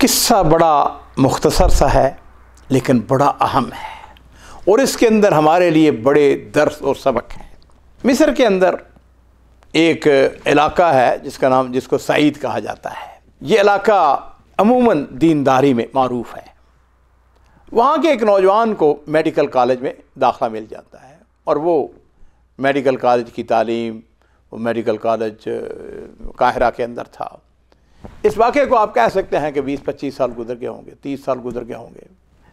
किस्सा बड़ा मुख्तसर सा है लेकिन बड़ा अहम है और इसके अंदर हमारे लिए बड़े दर्स और सबक हैं मिस्र के अंदर एक इलाका है जिसका नाम जिसको सईद कहा जाता है ये इलाका अमूमन दीनदारी में मरूफ है वहाँ के एक नौजवान को मेडिकल कॉलेज में दाखिला मिल जाता है और वो मेडिकल कॉलेज की तालीम वो मेडिकल कॉलेज काहरा के अंदर था इस वाक़े को आप कह सकते हैं कि 20-25 साल गुजर गए होंगे 30 साल गुजर गए होंगे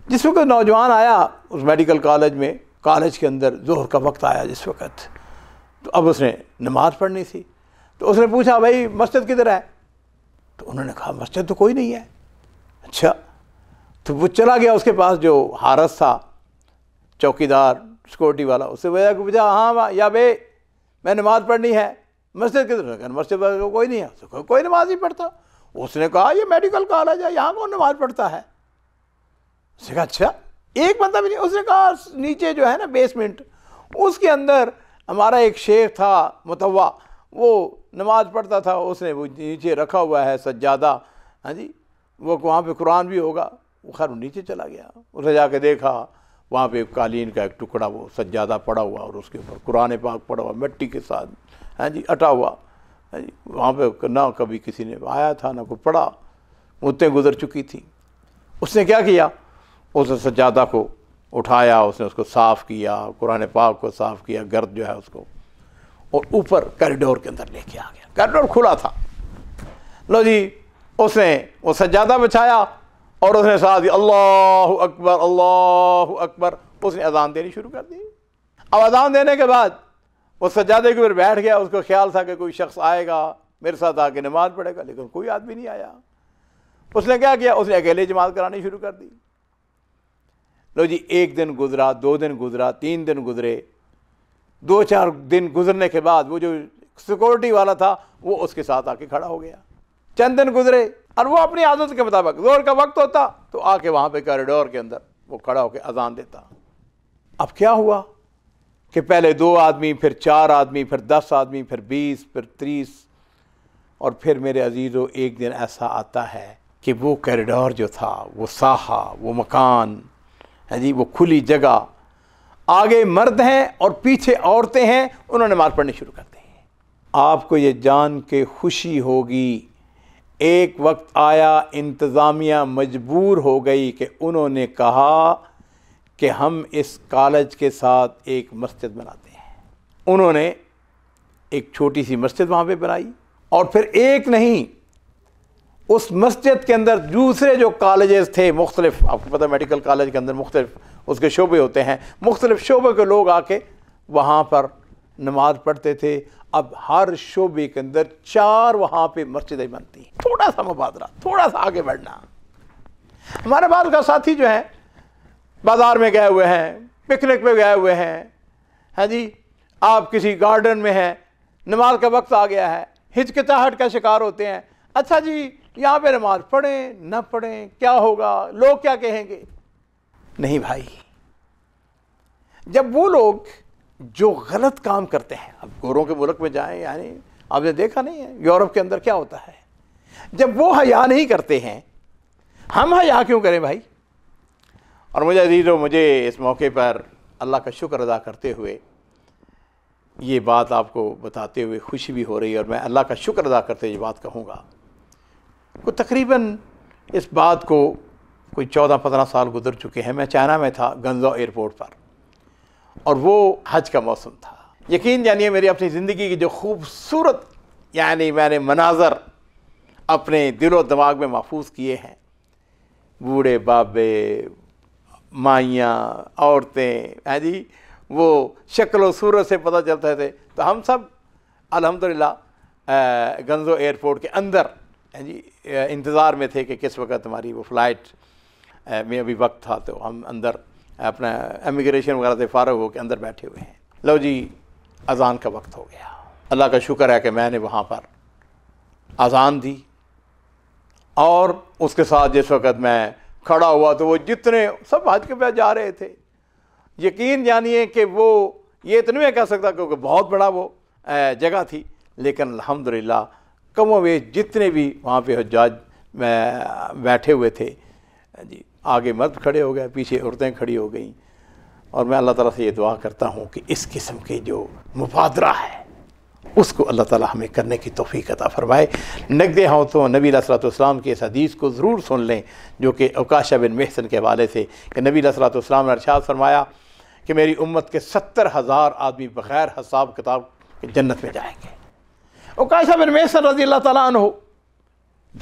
जिस वक्त नौजवान आया उस मेडिकल कॉलेज में कॉलेज के अंदर जोहर का वक्त आया जिस वक्त तो अब उसने नमाज पढ़नी थी तो उसने पूछा भाई मस्जिद किधर है तो उन्होंने कहा मस्जिद तो कोई नहीं है अच्छा तो वो चला गया उसके पास जो हारस था चौकीदार सिक्योरिटी वाला उससे वजह पूछा हाँ या भे मैं नमाज पढ़नी है मस्जिद के मस्जिद कोई नहीं है तो को, कोई नमाज नहीं पढ़ता उसने कहा ये मेडिकल कॉलेज है यहाँ कौन नमाज पढ़ता है उसने कहा अच्छा एक बंदा भी नहीं उसने कहा नीचे जो है ना बेसमेंट उसके अंदर हमारा एक शेख था मुतवा वो नमाज पढ़ता था उसने वो नीचे रखा हुआ है सज्जादा हाँ जी वो वहाँ पर कुरान भी होगा वो खैर नीचे चला गया उसने जाके देखा वहाँ पे कालीन का एक टुकड़ा वो सज्जादा पड़ा हुआ और उसके ऊपर कुरान पाक पड़ा हुआ मिट्टी के साथ हैं हाँ जी अटा हुआ है हाँ जी वहाँ पे ना कभी किसी ने आया था ना कोई पढ़ा मुद्दे गुजर चुकी थी उसने क्या किया उस सज्जादा को उठाया उसने उसको साफ़ किया कुरान पाक को साफ़ किया गर्द जो है उसको और ऊपर कॉरिडोर के अंदर लेके आ गया कॉरिडोर खुला था लो जी उसने वो सज्जादा बिछाया और उसने साथ ही अल्लाह अकबर अल्लाह अकबर उसने अजान देनी शुरू कर दी अब अजान देने के बाद वो सज्जादे के ऊपर बैठ गया उसको ख्याल था कि कोई शख्स आएगा मेरे साथ आके नमाज पढ़ेगा लेकिन कोई आदमी नहीं आया उसने क्या किया उसने अकेले जमात करानी शुरू कर दी लो जी एक दिन गुजरा दो दिन गुजरा तीन दिन गुजरे दो चार दिन गुजरने के बाद वो जो सिक्योरिटी वाला था वो उसके साथ आके खड़ा हो गया चंद दिन गुजरे और वो अपनी आदत के मुताबिक जोर का वक्त होता तो आके वहाँ पे कॉरिडोर के अंदर वो खड़ा होकर अजान देता अब क्या हुआ कि पहले दो आदमी फिर चार आदमी फिर दस आदमी फिर बीस फिर तीस और फिर मेरे अजीज़ों एक दिन ऐसा आता है कि वो कॉरिडोर जो था वो साहा वो मकान है जी वो खुली जगह आगे मर्द हैं और पीछे औरतें हैं उन्होंने मार पड़नी शुरू कर दी आपको ये जान के खुशी होगी एक वक्त आया इंतज़ामिया मजबूर हो गई कि उन्होंने कहा कि हम इस कॉलेज के साथ एक मस्जिद बनाते हैं उन्होंने एक छोटी सी मस्जिद वहाँ पे बनाई और फिर एक नहीं उस मस्जिद के अंदर दूसरे जो कॉलेजेस थे मुख्तलिफ आपको पता मेडिकल कॉलेज के अंदर मुख्तलिफ उसके शोबे होते हैं मुख्तलिफ शोबे के लोग आके वहाँ पर नमाज़ पढ़ते थे अब हर शोबे के अंदर चार वहां पे मस्जिदें बनती हैं थोड़ा सा मुबादरा थोड़ा सा आगे बढ़ना हमारे बाद का साथी जो है बाज़ार में गए हुए हैं पिकनिक पे गए हुए हैं हाँ जी आप किसी गार्डन में हैं नमाज का वक्त आ गया है हिचकिचाहट का शिकार होते हैं अच्छा जी यहाँ पे नमाज पढ़ें ना पढ़ें क्या होगा लोग क्या कहेंगे नहीं भाई जब वो लोग जो गलत काम करते हैं अब गोरों के मुल्क में जाएं यानी आपने देखा नहीं है यूरोप के अंदर क्या होता है जब वो हया नहीं करते हैं हम हया क्यों करें भाई और मुझे अजीज़ मुझे इस मौके पर अल्लाह का शुक्र अदा करते हुए ये बात आपको बताते हुए खुशी भी हो रही है और मैं अल्लाह का शुक्र अदा करते ये बात कहूँगा को तकरीबन इस बात को कोई चौदह पंद्रह साल गुजर चुके हैं मैं चाइना में था गंजा एयरपोर्ट पर और वो हज का मौसम था यकीन जानिए मेरी अपनी ज़िंदगी की जो खूबसूरत यानी मैंने मनाजर अपने दिलो दिमाग में महफूज किए हैं बूढ़े बाबे माइयाँ औरतें हैं जी वो शक्ल सूरत से पता चलते थे तो हम सब अल्हम्दुलिल्लाह गंजो एयरपोर्ट के अंदर जी इंतज़ार में थे कि किस वक्त हमारी वो फ़्लाइट में अभी वक्त था तो हम अंदर अपना एमिग्रेशन वगैरह से फारग होकर अंदर बैठे हुए हैं लो जी अजान का वक्त हो गया अल्लाह का शुक्र है कि मैंने वहाँ पर अजान दी और उसके साथ जिस वक़्त मैं खड़ा हुआ तो वो जितने सब हज के पे जा रहे थे यकीन जानिए कि वो ये इतने तो में कह सकता क्योंकि बहुत बड़ा वो जगह थी लेकिन अलहमदिल्ला वे जितने भी वहाँ पे हजाज बैठे हुए थे जी आगे मर्द खड़े हो गए पीछे औरतें खड़ी हो गई और मैं अल्लाह ताला से ये दुआ करता हूँ कि इस किस्म के जो मुबादरा है उसको अल्लाह ताला हमें करने की तोफ़ी अता फ़रमाए नगदे हों तो नबी सलाम की इस हदीस को ज़रूर सुन लें जो कि अवकाशा बिन महसन के हवाले से कि नबी सलाम ने अर्शाद फरमाया कि मेरी उम्मत के सत्तर हज़ार आदमी बग़ैर हिसाब किताब के जन्नत में जाएंगे अवकाशा बिन महसन रजी अल्लाह तन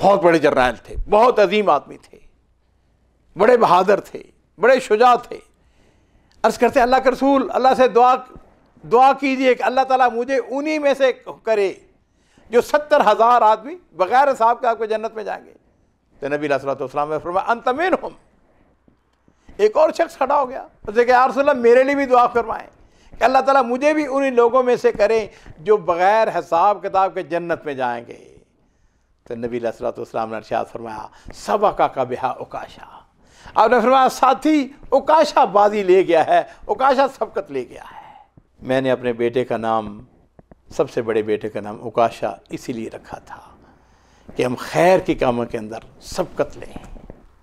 बहुत बड़े जर्नैल थे बहुत अजीम आदमी थे बड़े बहादुर थे बड़े शुजा थे अर्ज़ करते अल्लाह के रसूल अल्लाह से दुआ दुआ कीजिए कि अल्लाह ताला मुझे उन्हीं में से करे जो सत्तर हज़ार आदमी बग़ैर साहब के आपको जन्नत में जाएंगे तो नबी सलाम ने फरमा अंतमिन हम एक और शख्स खड़ा हो गया उसे कहा यारसोल्ला मेरे लिए भी दुआ फरमाएँ कि अल्लाह ताला मुझे भी उन्हीं लोगों में से करें जो बग़ैर हिसाब किताब के जन्नत में जाएंगे तो नबी सलाम ने अरशाद फरमाया सबका का बिहा उकाशा आपने फरमाया साथी उकाशा बाजी ले गया है उकाशा सबकत ले गया है मैंने अपने बेटे का नाम सबसे बड़े बेटे का नाम उकाशा इसीलिए रखा था कि हम खैर के कामों के अंदर सबकत लें